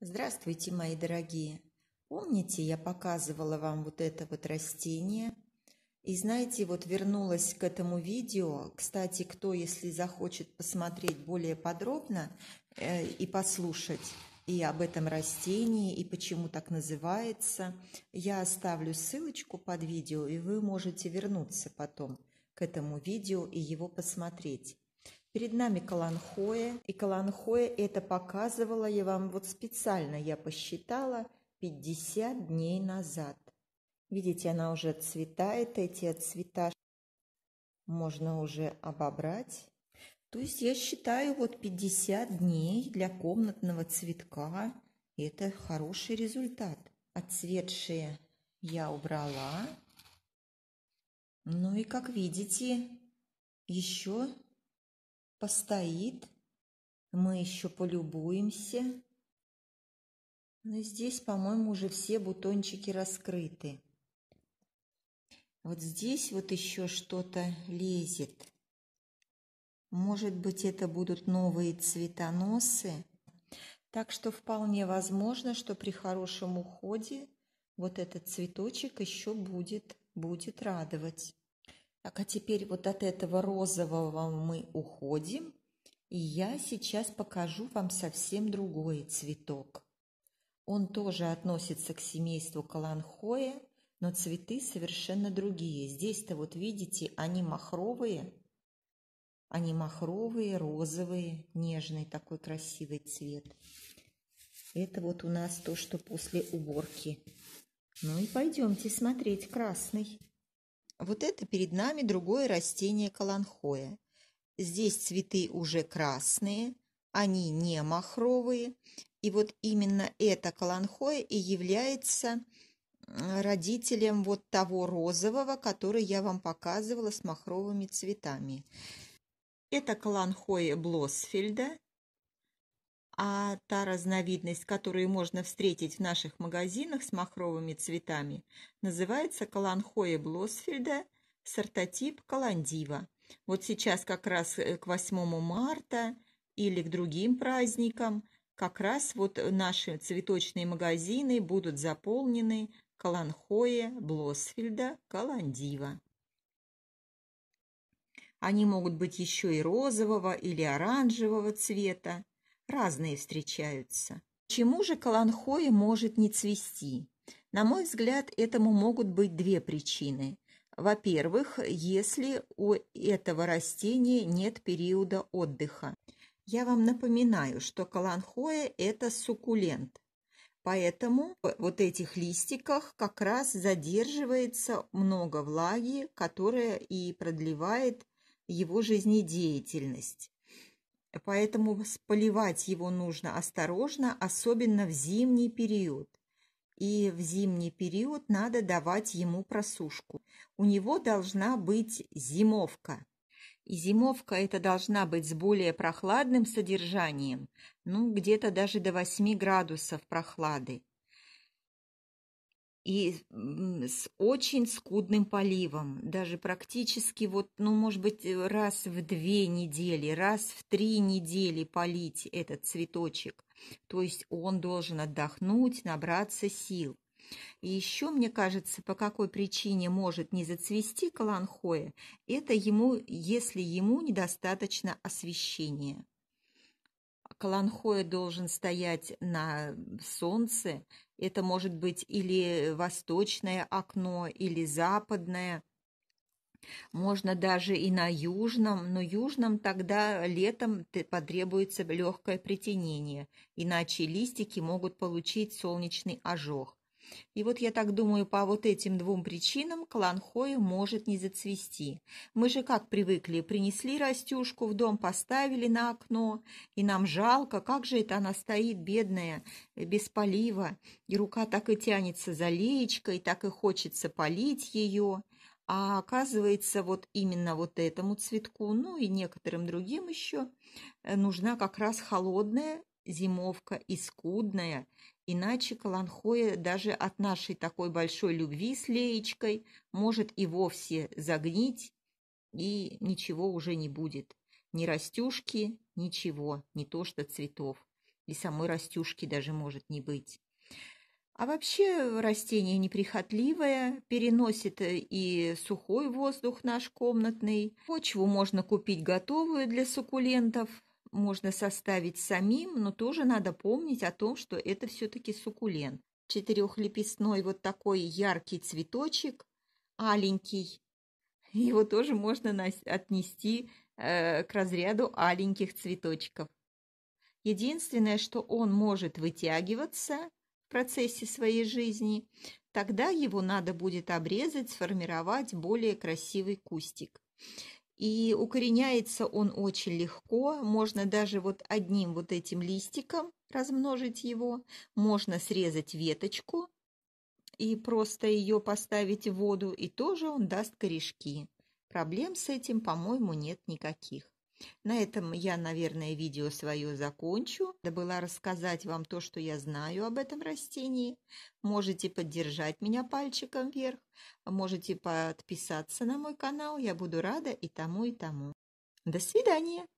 Здравствуйте, мои дорогие! Помните, я показывала вам вот это вот растение? И знаете, вот вернулась к этому видео. Кстати, кто, если захочет посмотреть более подробно э, и послушать и об этом растении, и почему так называется, я оставлю ссылочку под видео, и вы можете вернуться потом к этому видео и его посмотреть. Перед нами Каланхоя, и Каланхоя это показывала я вам вот специально, я посчитала, 50 дней назад. Видите, она уже цветает, эти цвета можно уже обобрать. То есть я считаю вот 50 дней для комнатного цветка. Это хороший результат. Отцветшие я убрала. Ну и как видите, еще постоит. Мы еще полюбуемся. Но ну, здесь, по-моему, уже все бутончики раскрыты. Вот здесь вот еще что-то лезет. Может быть, это будут новые цветоносы. Так что вполне возможно, что при хорошем уходе вот этот цветочек еще будет, будет радовать. Так, а теперь вот от этого розового мы уходим. И я сейчас покажу вам совсем другой цветок. Он тоже относится к семейству каланхоя, но цветы совершенно другие. Здесь-то вот видите, они махровые. Они махровые, розовые, нежный такой красивый цвет. Это вот у нас то, что после уборки. Ну и пойдемте смотреть красный. Вот это перед нами другое растение каланхоя. Здесь цветы уже красные, они не махровые. И вот именно это каланхоя и является родителем вот того розового, который я вам показывала с махровыми цветами. Это каланхоя Блосфельда а та разновидность, которую можно встретить в наших магазинах с махровыми цветами, называется каланхоя Блосфельда, сортотип каландива. Вот сейчас как раз э, к 8 марта или к другим праздникам как раз вот наши цветочные магазины будут заполнены каланхоя Блосфельда каландива. Они могут быть еще и розового или оранжевого цвета разные встречаются. Чему же каланхоя может не цвести? На мой взгляд, этому могут быть две причины. Во-первых, если у этого растения нет периода отдыха. Я вам напоминаю, что каланхоя – это суккулент. Поэтому в вот этих листиках как раз задерживается много влаги, которая и продлевает его жизнедеятельность. Поэтому поливать его нужно осторожно, особенно в зимний период. И в зимний период надо давать ему просушку. У него должна быть зимовка. И зимовка это должна быть с более прохладным содержанием, ну, где-то даже до 8 градусов прохлады и с очень скудным поливом, даже практически вот, ну, может быть, э, раз в две недели, раз в три недели полить этот цветочек. То есть он должен отдохнуть, набраться сил. И еще, мне кажется, по какой причине может не зацвести каланхоя, это ему, если ему недостаточно освещения. Каланхоя должен стоять на солнце. Это может быть или восточное окно, или западное. Можно даже и на южном, но южном тогда летом потребуется легкое притенение, иначе листики могут получить солнечный ожог. И вот я так думаю, по вот этим двум причинам клан Хою может не зацвести. Мы же как привыкли, принесли растюшку в дом, поставили на окно, и нам жалко, как же это она стоит, бедная, без полива, и рука так и тянется за леечкой, так и хочется полить ее. А оказывается, вот именно вот этому цветку, ну и некоторым другим еще, э, нужна как раз холодная зимовка и скудная, Иначе Каланхоя даже от нашей такой большой любви с Леечкой может и вовсе загнить, и ничего уже не будет. Ни растюшки, ничего, не то что цветов. И самой растюшки даже может не быть. А вообще растение неприхотливое, переносит и сухой воздух наш комнатный. Почву можно купить готовую для суккулентов – можно составить самим, но тоже надо помнить о том, что это все-таки суккулент. Четырехлепестной вот такой яркий цветочек, аленький. Его тоже можно отнести э, к разряду аленьких цветочков. Единственное, что он может вытягиваться в процессе своей жизни, тогда его надо будет обрезать, сформировать более красивый кустик. И укореняется он очень легко. Можно даже вот одним вот этим листиком размножить его. Можно срезать веточку и просто ее поставить в воду, и тоже он даст корешки. Проблем с этим, по-моему, нет никаких. На этом я, наверное, видео свое закончу. Это было рассказать вам то, что я знаю об этом растении. Можете поддержать меня пальчиком вверх, можете подписаться на мой канал. Я буду рада и тому, и тому. До свидания!